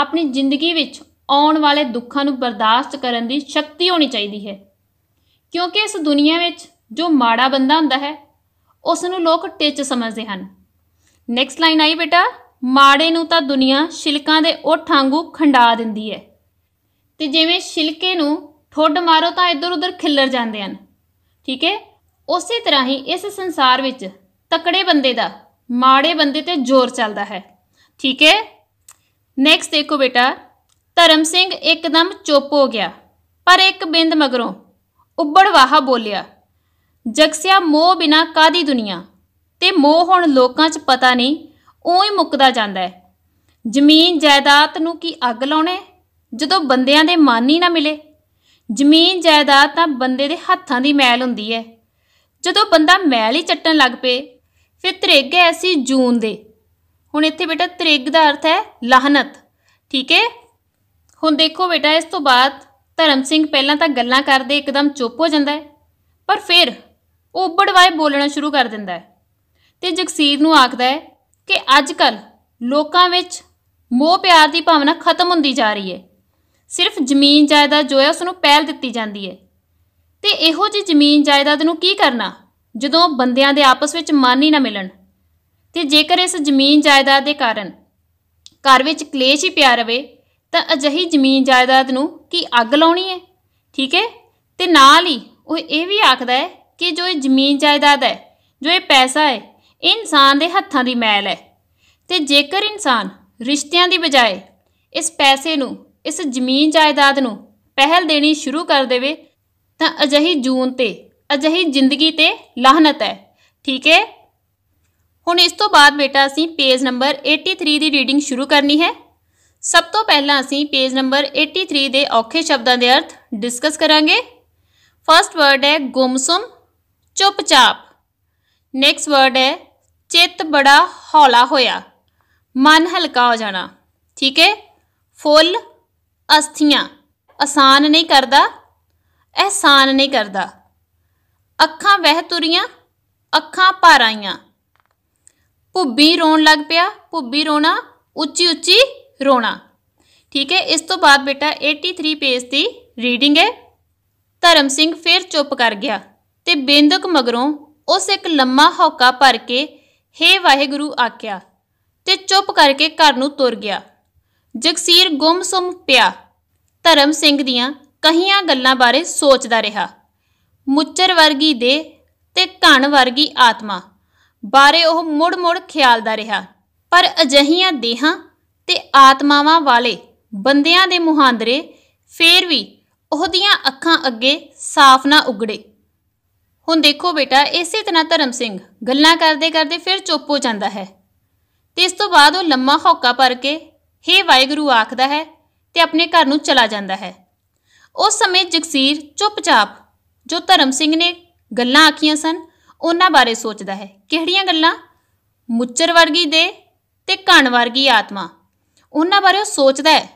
ਆਪਣੀ ਜ਼ਿੰਦਗੀ ਵਿੱਚ ਆਉਣ ਵਾਲੇ ਦੁੱਖਾਂ ਨੂੰ ਬਰਦਾਸ਼ਤ ਕਰਨ ਦੀ ਸ਼ਕਤੀ ਹੋਣੀ ਚਾਹੀਦੀ ਹੈ ਕਿਉਂਕਿ ਇਸ ਦੁਨੀਆ ਵਿੱਚ ਜੋ ਮਾੜਾ ਬੰਦਾ ਹੁੰਦਾ ਹੈ ਉਸ ਨੂੰ ਲੋਕ ਟਿੱਚ ਸਮਝਦੇ ਹਨ ਨੈਕਸਟ ਲਾਈਨ ਆਈ ਬੇਟਾ ਮਾੜੇ ਨੂੰ ਤਾਂ ਦੁਨੀਆ ਛਿਲਕਾਂ ਦੇ ਓਠ ਵਾਂਗੂ ਖੰਡਾ ਦਿੰਦੀ ਹੈ ਤੇ ਜਿਵੇਂ ਛਿਲਕੇ ਨੂੰ ਠੋਡ ਮਾਰੋ ਤਾਂ ਇੱਧਰ ਉੱਧਰ ਖਿੱਲਰ ਜਾਂਦੇ ਹਨ ਠੀਕ ਹੈ ਉਸੇ ਤਰ੍ਹਾਂ ਹੀ ਇਸ ਸੰਸਾਰ ਵਿੱਚ ਤਕੜੇ ਬੰਦੇ ਦਾ ਮਾੜੇ ਬੰਦੇ ਤੇ ਜ਼ੋਰ ਚੱਲਦਾ ਹੈ ਠੀਕ ਹੈ ਨੈਕਸਟ ਦੇਖੋ ਬੇਟਾ ਧਰਮ ਸਿੰਘ ਇੱਕਦਮ ਚੁੱਪ ਹੋ ਗਿਆ ਪਰ ਇੱਕ ਬਿੰਦ ਮਗਰੋਂ ਉੱਬੜਵਾਹਾ ਬੋਲਿਆ ਜਗਸਿਆ ਮੋਹ ਬਿਨਾ ਕਾਦੀ ਦੁਨੀਆ ਤੇ ਮੋਹ ਹੁਣ ਲੋਕਾਂ 'ਚ ਪਤਾ ਨਹੀਂ ਉਹੀ ਮੁੱਕਦਾ ਜਾਂਦਾ ਹੈ ਜ਼ਮੀਨ ਜਾਇਦਾਦ ਨੂੰ ਕੀ ਅੱਗ ਲਾਉਣੇ ਜਦੋਂ ਬੰਦਿਆਂ ਦੇ ਮਾਨ ਹੀ ਨਾ ਮਿਲੇ ਜ਼ਮੀਨ ਜਾਇਦਾਦ ਤਾਂ ਬੰਦੇ ਦੇ ਹੱਥਾਂ ਦੀ ਮੈਲ ਹੁੰਦੀ ਹੈ ਜਦੋਂ ਬੰਦਾ ਮੈਲ ਹੀ ਚੱਟਣ ਲੱਗ ਪਏ ਫਿਰ ਤ੍ਰਿਗ ਹੈ ਸੀ ਜੂਨ ਦੇ ਹੁਣ ਇੱਥੇ ਬੇਟਾ ਤ੍ਰਿਗ ਦਾ ਅਰਥ ਹੈ ਲਹਨਤ ਠੀਕ ਹੈ ਹੁਣ ਦੇਖੋ ਬੇਟਾ ਇਸ ਤੋਂ ਬਾਅਦ ਧਰਮ ਸਿੰਘ ਪਹਿਲਾਂ ਤਾਂ ਗੱਲਾਂ ਕਰਦੇ ਇੱਕਦਮ ਚੁੱਪ ਹੋ ਜਾਂਦਾ ਹੈ ਪਰ ਫਿਰ ਉਹ ਬੋਲਣਾ ਸ਼ੁਰੂ ਕਰ ਦਿੰਦਾ ਹੈ ਤੇ ਜਗਸੀਰ ਨੂੰ ਆਖਦਾ ਹੈ ਕਿ ਅੱਜ ਕੱਲ ਲੋਕਾਂ ਵਿੱਚ ਮੋਹ ਪਿਆਰ ਦੀ ਭਾਵਨਾ ਖਤਮ ਹੁੰਦੀ ਜਾ ਰਹੀ ਹੈ ਸਿਰਫ ਜ਼ਮੀਨ ਜਾਇਦਾਦ ਜੋ ਹੈ ਉਸ ਨੂੰ ਪਹਿਲ ਦਿੱਤੀ ਜਾਂਦੀ ਹੈ ਤੇ ਇਹੋ ਜੀ ਜ਼ਮੀਨ ਜਾਇਦਾਦ ਨੂੰ ਕੀ ਕਰਨਾ ਜਦੋਂ ਬੰਦਿਆਂ ਦੇ ਆਪਸ ਵਿੱਚ ਮਨ ਹੀ ਨਾ ਮਿਲਣ ਤੇ ਜੇਕਰ ਇਸ ਜ਼ਮੀਨ ਜਾਇਦਾਦ ਦੇ ਕਾਰਨ ਘਰ ਵਿੱਚ ਕਲੇਸ਼ ਹੀ ਪਿਆ ਰਵੇ ਤਾਂ ਅਜਹੀ ਜ਼ਮੀਨ ਜਾਇਦਾਦ ਨੂੰ ਕੀ ਅੱਗ ਲਾਉਣੀ ਹੈ ਠੀਕ ਹੈ ਤੇ ਨਾਲ ਹੀ ਉਹ ਇਹ ਵੀ ਆਖਦਾ ਹੈ ਕਿ ਜੋ ਇਹ ਜ਼ਮੀਨ ਜਾਇਦਾਦ ਹੈ ਜੋ ਇਹ ਪੈਸਾ ਹੈ ਇਨਸਾਨ ਦੇ ਹੱਥਾਂ ਦੀ ਮੈਲ ਹੈ ਤੇ ਜੇਕਰ ਇਨਸਾਨ ਰਿਸ਼ਤਿਆਂ ਦੀ ਬਜਾਏ ਇਸ ਪੈਸੇ ਨੂੰ ਇਸ ਜ਼ਮੀਨ ਜਾਇਦਾਦ ਨੂੰ ਪਹਿਲ ਦੇਣੀ ਸ਼ੁਰੂ ਕਰ ਦੇਵੇ ਤਾਂ ਅਜਹੀ ਜੂਨ ਤੇ ਅਜਹੀ ਜ਼ਿੰਦਗੀ ਤੇ ਲਾਹਨਤ ਹੈ ਠੀਕ ਹੈ ਹੁਣ ਇਸ ਤੋਂ ਬਾਅਦ ਬੇਟਾ ਅਸੀਂ ਪੇਜ ਨੰਬਰ 83 ਦੀ ਰੀਡਿੰਗ ਸ਼ੁਰੂ ਕਰਨੀ ਹੈ ਸਭ ਤੋਂ ਪਹਿਲਾਂ ਅਸੀਂ ਪੇਜ ਨੰਬਰ 83 ਦੇ ਔਖੇ ਸ਼ਬਦਾਂ ਦੇ ਅਰਥ ਡਿਸਕਸ ਕਰਾਂਗੇ ਫਰਸਟ ਵਰਡ ਹੈ ਗੁੰਮਸਮ ਚੁੱਪਚਾਪ ਨੈਕਸਟ ਵਰਡ ਹੈ ਚਿੱਤ ਬੜਾ ਹੌਲਾ ਹੋਇਆ ਮਨ ਹਲਕਾ ਹੋ ਜਾਣਾ ਠੀਕ ਹੈ ਫੁੱਲ ਅਸਥੀਆਂ ਆਸਾਨ ਨਹੀਂ ਕਰਦਾ ਅਹਿਸਾਨ ਨਹੀਂ ਕਰਦਾ ਅੱਖਾਂ ਵਹਿ ਤੁਰੀਆਂ ਅੱਖਾਂ ਭਰ ਆਈਆਂ ਭੁੱਬੀ ਰੋਣ ਲੱਗ ਪਿਆ ਭੁੱਬੀ ਰੋਣਾ ਉੱਚੀ ਉੱਚੀ ਰੋਣਾ ਠੀਕ ਹੈ ਇਸ ਤੋਂ ਬਾਅਦ ਬੇਟਾ 83 ਪੇਜ ਦੀ ਰੀਡਿੰਗ ਹੈ ਧਰਮ ਸਿੰਘ ਫੇਰ ਚੁੱਪ ਕਰ ਗਿਆ ਤੇ ਬਿੰਦਕ ਮਗਰੋਂ ਉਸ ਇੱਕ ਲੰਮਾ ਹੌਕਾ ਭਰ ਕੇ ਹੇ ਵਾਹਿਗੁਰੂ ਆਖਿਆ ਤੇ ਚੁੱਪ ਕਰਕੇ ਘਰ ਨੂੰ ਤੁਰ ਗਿਆ ਜਗਸੀਰ ਗੁੰਮਸਮ ਪਿਆ ਧਰਮ ਸਿੰਘ ਦੀਆਂ ਕਹੀਆਂ ਗੱਲਾਂ ਬਾਰੇ ਸੋਚਦਾ ਰਿਹਾ ਮੁੱਚਰ ਵਰਗੀ ਦੇ ਤੇ ਘਣ ਵਰਗੀ ਆਤਮਾ ਬਾਰੇ ਉਹ ਮੁੜ-ਮੁੜ ਖਿਆਲਦਾ ਰਿਹਾ ਪਰ ਅਜਹੀਆਂ ਦੇਹਾਂ ਤੇ ਆਤਮਾਵਾਂ ਵਾਲੇ ਬੰਦਿਆਂ ਦੇ ਮੁਹਾਂਦਰੇ ਫੇਰ ਵੀ ਉਹਦੀਆਂ ਅੱਖਾਂ ਅੱਗੇ ਸਾਫ਼ ਨਾ ਉਗੜੇ ਹੁਣ ਦੇਖੋ ਬੇਟਾ ਇਸੇ ਤਰ੍ਹਾਂ ਧਰਮ ਸਿੰਘ ਗੱਲਾਂ ਕਰਦੇ ਕਰਦੇ ਫਿਰ ਚੁੱਪ ਹੋ ਜਾਂਦਾ ਹੈ ਤੇ ਇਸ ਤੋਂ ਬਾਅਦ ਉਹ ਲੰਮਾ ਹੌਕਾ ਭਰ ਕੇ ਹੇ ਵਾਹਿਗੁਰੂ ਆਖਦਾ ਹੈ ਤੇ ਆਪਣੇ ਘਰ ਨੂੰ ਚਲਾ ਜਾਂਦਾ ਹੈ ਉਸ ਸਮੇਂ ਜਗਸੀਰ ਚੁੱਪਚਾਪ ਜੋ ਧਰਮ ਸਿੰਘ ਨੇ ਗੱਲਾਂ ਆਖੀਆਂ ਸਨ ਉਹਨਾਂ ਬਾਰੇ ਸੋਚਦਾ ਹੈ ਕਿਹੜੀਆਂ ਗੱਲਾਂ ਮੁੱਚਰ ਵਰਗੀ ਦੇ ਤੇ ਕਣ ਵਰਗੀ ਆਤਮਾ ਉਹਨਾਂ ਬਾਰੇ ਉਹ ਸੋਚਦਾ ਹੈ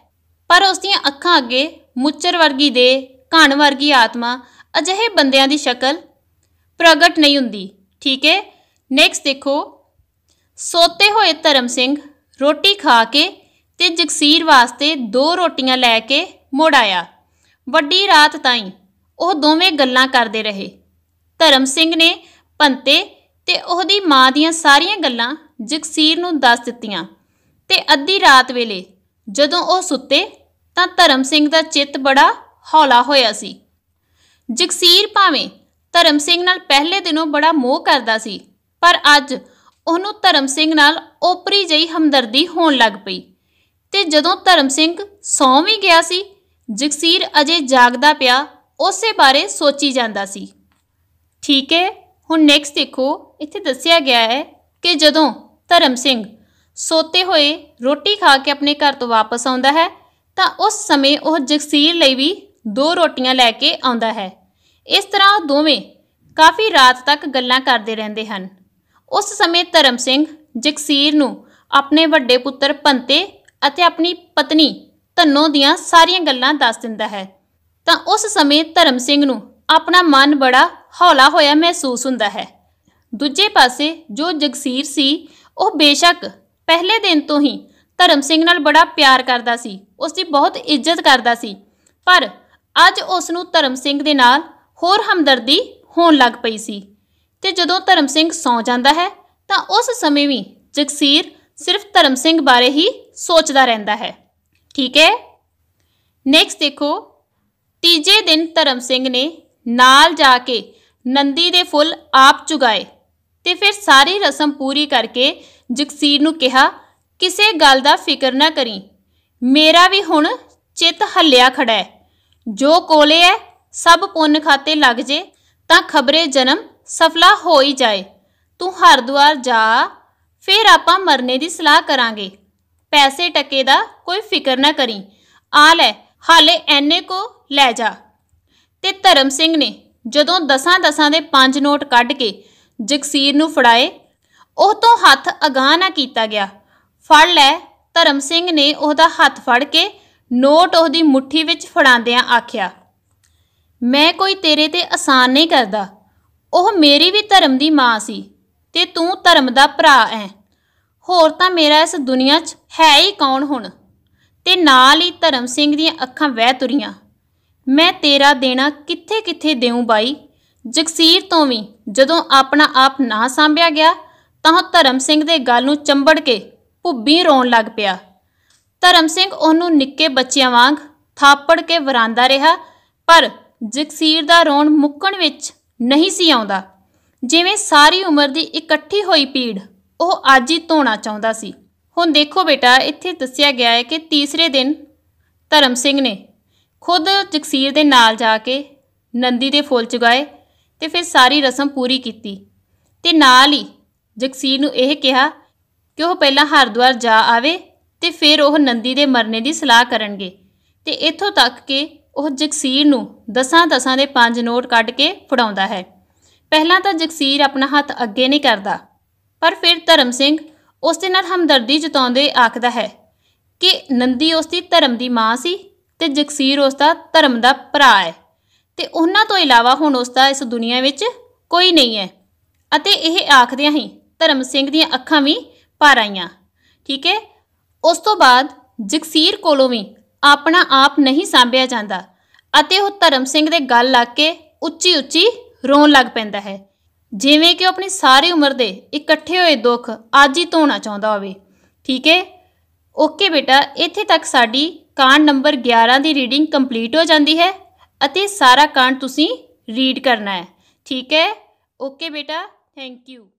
ਪਰ ਉਸ ਦੀਆਂ ਅੱਖਾਂ ਅੱਗੇ ਮੁੱਚਰ ਵਰਗੀ ਦੇ ਕਣ ਵਰਗੀ ਆਤਮਾ ਅਜਿਹੇ ਬੰਦਿਆਂ ਦੀ ਸ਼ਕਲ ਪ੍ਰਗਟ ਨਹੀਂ ਹੁੰਦੀ ਠੀਕ ਹੈ ਨੈਕਸਟ ਦੇਖੋ ਸੋਤੇ ਹੋਏ ਧਰਮ ਸਿੰਘ ਰੋਟੀ ਖਾ ਕੇ ਤੇ ਜਗਸੀਰ ਵਾਸਤੇ ਦੋ ਰੋਟੀਆਂ ਲੈ ਕੇ ਮੁੜ ਆਇਆ ਵੱਡੀ ਰਾਤ ਤਾਈਂ ਉਹ ਦੋਵੇਂ ਗੱਲਾਂ ਕਰਦੇ ਰਹੇ ਧਰਮ ਸਿੰਘ ਨੇ ਭੰਤੇ ਤੇ ਉਹਦੀ ਮਾਂ ਦੀਆਂ ਸਾਰੀਆਂ ਗੱਲਾਂ ਜਗਸੀਰ ਨੂੰ ਦੱਸ ਦਿੱਤੀਆਂ ਤੇ ਅੱਧੀ ਰਾਤ ਵੇਲੇ ਜਦੋਂ ਉਹ ਸੁੱਤੇ ਤਾਂ ਧਰਮ ਸਿੰਘ ਦਾ ਚਿੱਤ ਬੜਾ ਹੌਲਾ ਹੋਇਆ ਸੀ ਜਗਸੀਰ ਭਾਵੇਂ ਧਰਮ ਸਿੰਘ ਨਾਲ ਪਹਿਲੇ ਦਿਨੋਂ ਬੜਾ ਮੋਹ ਕਰਦਾ ਸੀ ਪਰ ਅੱਜ ਉਹਨੂੰ ਧਰਮ ਸਿੰਘ ਨਾਲ ਓਪਰੀ ਜਈ ਹਮਦਰਦੀ ਹੋਣ ਲੱਗ ਪਈ ਤੇ ਜਦੋਂ ਧਰਮ ਸਿੰਘ ਸੌਂ ਵੀ ਗਿਆ ਸੀ ਜਗਸੀਰ ਅਜੇ ਜਾਗਦਾ ਪਿਆ ਉਸੇ ਬਾਰੇ ਸੋਚੀ ਜਾਂਦਾ ਸੀ ਠੀਕ ਹੈ ਹੁਣ ਨੈਕਸਟ ਦੇਖੋ ਇੱਥੇ ਦੱਸਿਆ ਗਿਆ ਹੈ ਕਿ ਜਦੋਂ ਧਰਮ ਸਿੰਘ ਸੋਤੇ ਹੋਏ ਰੋਟੀ ਖਾ ਕੇ ਆਪਣੇ ਘਰ ਤੋਂ ਵਾਪਸ ਆਉਂਦਾ ਹੈ ਤਾਂ ਉਸ ਸਮੇਂ ਉਹ ਜਗਸੀਰ ਲਈ ਵੀ ਦੋ ਰੋਟੀਆਂ ਲੈ ਕੇ ਆਉਂਦਾ ਹੈ ਇਸ ਤਰ੍ਹਾਂ ਦੋਵੇਂ ਕਾਫੀ ਰਾਤ ਤੱਕ ਗੱਲਾਂ ਕਰਦੇ ਰਹਿੰਦੇ ਹਨ ਉਸ ਸਮੇਂ ਧਰਮ ਸਿੰਘ ਜਗਸੀਰ ਨੂੰ ਆਪਣੇ ਵੱਡੇ ਪੁੱਤਰ ਪੰਤੇ ਅਤੇ ਆਪਣੀ ਪਤਨੀ ਧੰਨੋ ਦੀਆਂ ਸਾਰੀਆਂ ਗੱਲਾਂ ਦੱਸ ਦਿੰਦਾ ਹੈ ਤਾਂ ਉਸ ਸਮੇਂ ਧਰਮ ਸਿੰਘ ਨੂੰ ਆਪਣਾ ਮਨ ਬੜਾ ਹੌਲਾ ਹੋਇਆ ਮਹਿਸੂਸ ਹੁੰਦਾ ਹੈ ਦੂਜੇ ਪਾਸੇ ਜੋ ਜਗਸੀਰ ਸੀ ਉਹ ਬੇਸ਼ੱਕ ਪਹਿਲੇ ਦਿਨ ਤੋਂ ਹੀ ਧਰਮ ਸਿੰਘ ਨਾਲ ਬੜਾ ਪਿਆਰ ਕਰਦਾ ਸੀ ਉਸ ਦੀ ਬਹੁਤ ਇੱਜ਼ਤ ਕਰਦਾ ਸੀ ਪਰ ਅੱਜ ਉਸ ਨੂੰ ਧਰਮ ਸਿੰਘ ਦੇ ਨਾਲ ਹੋਰ ਹਮਦਰਦੀ ਹੋਣ ਲੱਗ ਪਈ ਸੀ ਤੇ ਜਦੋਂ ਧਰਮ ਸਿੰਘ ਸੌ ਜਾਂਦਾ ਹੈ ਤਾਂ ਉਸ ਸਮੇਂ ਵੀ ਜਗਸੀਰ ਸਿਰਫ ਧਰਮ ਸਿੰਘ ਬਾਰੇ ਹੀ ਸੋਚਦਾ ਰਹਿੰਦਾ ਹੈ ਠੀਕ ਹੈ ਨੈਕਸਟ ਦੇਖੋ ਤੀਜੇ ਦਿਨ ਧਰਮ ਸਿੰਘ ਨੇ ਨਾਲ ਜਾ ਕੇ ਨੰਦੀ ਦੇ ਫੁੱਲ ਆਪ ਚੁਗਾਏ ਤੇ ਫਿਰ ਸਾਰੀ ਰਸਮ ਪੂਰੀ ਕਰਕੇ ਜਗਸੀਰ ਨੂੰ ਕਿਹਾ ਕਿਸੇ ਗੱਲ ਦਾ ਫਿਕਰ ਨਾ ਕਰੀ ਮੇਰਾ ਵੀ ਹੁਣ ਚਿੱਤ ਹੱਲਿਆ ਖੜਾ ਹੈ ਜੋ ਕੋਲੇ ਹੈ ਸਭ ਪੁੰਨ ਖਾਤੇ ਲੱਗ ਜੇ ਤਾਂ ਖਬਰੇ ਜਨਮ ਸਫਲਾ ਹੋ ਹੀ ਜਾਏ ਤੂੰ ਹਰਦੁਆਰ ਜਾ ਫਿਰ ਆਪਾਂ ਮਰਨੇ ਦੀ ਸਲਾਹ ਕਰਾਂਗੇ ਪੈਸੇ ਟਕੇ ਦਾ ਕੋਈ ਫਿਕਰ ਨਾ ਕਰੀ ਆ ਲੈ ਹਾਲੇ ਐਨੇ ਕੋ ਲੈ ਜਾ ਤੇ ਧਰਮ ਸਿੰਘ ਨੇ ਜਦੋਂ ਦਸਾਂ ਦਸਾਂ ਦੇ ਪੰਜ ਨੋਟ ਕੱਢ ਕੇ ਜਗਸੀਰ ਨੂੰ ਫੜਾਏ ਉਹ ਤੋਂ ਹੱਥ ਅਗਾਹ ਨਾ ਕੀਤਾ ਗਿਆ ਫੜ ਲੈ ਧਰਮ ਸਿੰਘ ਨੇ ਉਹਦਾ ਹੱਥ ਫੜ ਕੇ ਨੋਟ ਉਹਦੀ ਮੁਠੀ ਵਿੱਚ ਫੜਾਉਂਦਿਆਂ ਆਖਿਆ ਮੈਂ ਕੋਈ ਤੇਰੇ ਤੇ ਆਸਾਨ ਨਹੀਂ ਕਰਦਾ ਉਹ ਮੇਰੀ ਵੀ ਧਰਮ ਦੀ ਮਾਂ ਸੀ ਤੇ ਤੂੰ ਧਰਮ ਦਾ ਭਰਾ ਐ ਹੋਰ ਤਾਂ ਮੇਰਾ ਇਸ ਦੁਨੀਆ 'ਚ ਹੈ ਹੀ ਕੌਣ ਹੁਣ ਤੇ ਨਾਲ ਹੀ ਧਰਮ ਸਿੰਘ ਦੀਆਂ ਅੱਖਾਂ ਵਹਿ ਤੁਰੀਆਂ ਮੈਂ ਤੇਰਾ ਦੇਣਾ ਕਿੱਥੇ ਕਿੱਥੇ ਦੇਉਂ ਬਾਈ ਜਗਸੀਰ ਤੋਂ ਵੀ ਜਦੋਂ ਆਪਣਾ ਆਪ ਨਾ ਸਾਂਭਿਆ ਗਿਆ ਤਾਂ ਧਰਮ ਸਿੰਘ ਦੇ ਗੱਲ ਨੂੰ ਚੰਬੜ ਕੇ ਭੁੱਬੀ ਰੋਣ ਲੱਗ ਪਿਆ ਧਰਮ ਸਿੰਘ ਉਹਨੂੰ ਨਿੱਕੇ ਬੱਚਿਆਂ ਵਾਂਗ ਥਾਪੜ ਕੇ ਵਰਾਂਦਾ ਰਿਹਾ ਪਰ ਜਗਸੀਰ ਦਾ ਰੋਣ ਮੁੱਕਣ ਵਿੱਚ ਨਹੀਂ ਸੀ ਆਉਂਦਾ ਜਿਵੇਂ ਸਾਰੀ ਉਮਰ ਦੀ ਇਕੱਠੀ ਹੋਈ ਪੀੜ ਉਹ ਅੱਜ ਹੀ ਧੋਣਾ ਚਾਹੁੰਦਾ ਸੀ ਹੁਣ ਦੇਖੋ ਬੇਟਾ ਇੱਥੇ ਦੱਸਿਆ ਗਿਆ ਹੈ ਕਿ ਤੀਸਰੇ ਦਿਨ ਧਰਮ ਸਿੰਘ ਨੇ ਖੁਦ ਜਕਸੀਰ ਦੇ ਨਾਲ ਜਾ ਕੇ ਨੰਦੀ ਦੇ ਫੁੱਲ ਚੁਗਾਏ ਤੇ ਫਿਰ ਸਾਰੀ ਰਸਮ ਪੂਰੀ ਕੀਤੀ ਤੇ ਨਾਲ ਹੀ ਜਕਸੀਰ ਨੂੰ ਇਹ ਕਿਹਾ ਕਿ ਉਹ ਪਹਿਲਾਂ ਹਰਦੁਆਰ ਜਾ ਆਵੇ ਤੇ ਫਿਰ ਉਹ ਨੰਦੀ ਦੇ ਮਰਨੇ ਦੀ ਸਲਾਹ ਕਰਨਗੇ ਤੇ ਇੱਥੋਂ ਤੱਕ ਕਿ ਉਹ ਜਕਸੀਰ ਨੂੰ ਦਸਾਂ ਦਸਾਂ ਦੇ ਪੰਜ ਨੋਟ ਕੱਢ ਕੇ ਫੜਾਉਂਦਾ ਹੈ ਪਹਿਲਾਂ ਤਾਂ ਜਕਸੀਰ ਆਪਣਾ ਹੱਥ ਅੱਗੇ ਨਹੀਂ ਕਰਦਾ ਪਰ ਫਿਰ ਧਰਮ ਸਿੰਘ ਉਸ ਦੇ ਨਾਲ ਹਮਦਰਦੀ ਜਤਾਉਂਦੇ ਆਖਦਾ ਹੈ ਕਿ ਨੰਦੀ ਉਸ ਦੀ ਧਰਮ ਦੀ ਮਾਂ ਸੀ ਤੇ ਜਗਸੀਰ ਉਸ ਦਾ ਧਰਮ ਦਾ ਭਰਾ ਹੈ ਤੇ ਉਹਨਾਂ ਤੋਂ ਇਲਾਵਾ ਹੁਣ ਉਸ ਦਾ ਇਸ ਦੁਨੀਆ ਵਿੱਚ ਕੋਈ ਨਹੀਂ ਹੈ ਅਤੇ ਇਹ ਆਖਦਿਆਂ ਹੀ ਧਰਮ ਸਿੰਘ ਦੀਆਂ ਅੱਖਾਂ ਵੀ ਭਰ ਆਈਆਂ ਠੀਕ ਹੈ ਉਸ ਤੋਂ ਬਾਅਦ ਜਗਸੀਰ ਕੋਲੋਂ ਵੀ ਆਪਣਾ ਆਪ ਨਹੀਂ ਸਾਂਭਿਆ ਜਾਂਦਾ ਅਤੇ ਉਹ ਧਰਮ ਸਿੰਘ ਦੇ ਗੱਲ ਲੱਗ ਕੇ ਉੱਚੀ ਉੱਚੀ ਰੋਣ ਲੱਗ ਪੈਂਦਾ ਹੈ ਜਿਵੇਂ ਕਿ ਆਪਣੀ ਸਾਰੀ ਉਮਰ ਦੇ ਇਕੱਠੇ ਹੋਏ ਦੁੱਖ ਅੱਜ ਹੀ ਧੋਣਾ ਚਾਹੁੰਦਾ ਹੋਵੇ ਠੀਕ ਹੈ ਓਕੇ ਬੇਟਾ ਇੱਥੇ ਤੱਕ ਸਾਡੀ ਕਾਂਡ ਨੰਬਰ 11 ਦੀ ਰੀਡਿੰਗ ਕੰਪਲੀਟ ਹੋ ਜਾਂਦੀ ਹੈ ਅਤੇ ਸਾਰਾ ਕਾਂਡ ਤੁਸੀਂ ਰੀਡ ਕਰਨਾ ਹੈ ਠੀਕ ਹੈ ਓਕੇ ਬੇਟਾ ਥੈਂਕ ਯੂ